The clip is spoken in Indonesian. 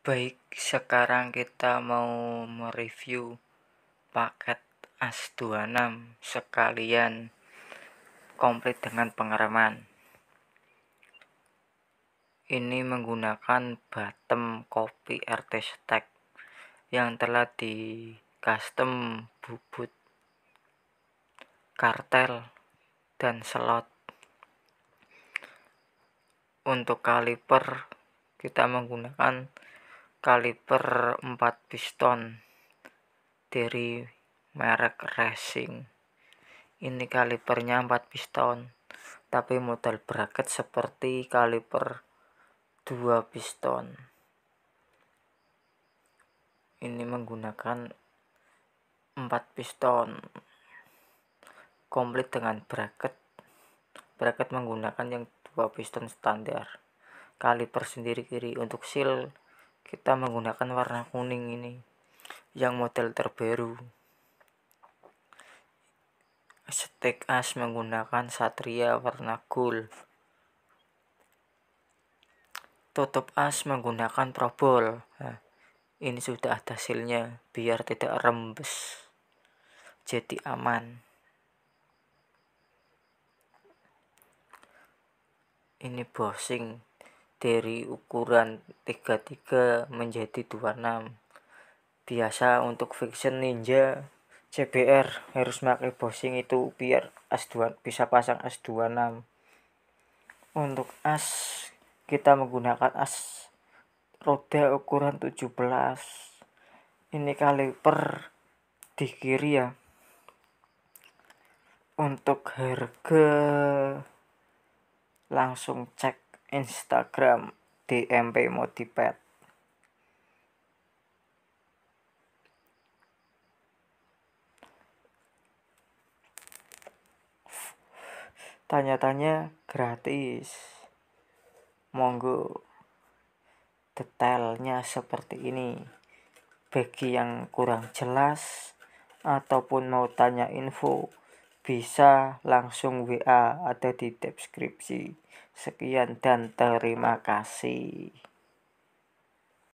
Baik, sekarang kita mau mereview paket AS26 sekalian komplit dengan pengereman. Ini menggunakan bottom kopi RT Stack yang telah di custom bubut kartel dan slot. Untuk kaliper kita menggunakan Kaliper 4 piston dari merek Racing. Ini kalipernya 4 piston, tapi modal bracket seperti kaliper 2 piston. Ini menggunakan 4 piston komplit dengan bracket. Bracket menggunakan yang 2 piston standar. Kaliper sendiri kiri untuk seal kita menggunakan warna kuning ini yang model terbaru stick as menggunakan satria warna gold tutup as menggunakan probol nah, ini sudah ada hasilnya biar tidak rembes jadi aman ini bossing dari ukuran 33 menjadi 26 biasa untuk fiction ninja CBR harus pakai bosing itu biar as 2 bisa pasang as 26 untuk as kita menggunakan as roda ukuran 17 ini kaliper di kiri ya untuk harga langsung cek Instagram DMP Modipet. Tanya-tanya gratis. Monggo. Detailnya seperti ini. Bagi yang kurang jelas ataupun mau tanya info bisa langsung WA atau di deskripsi. Sekian dan terima kasih.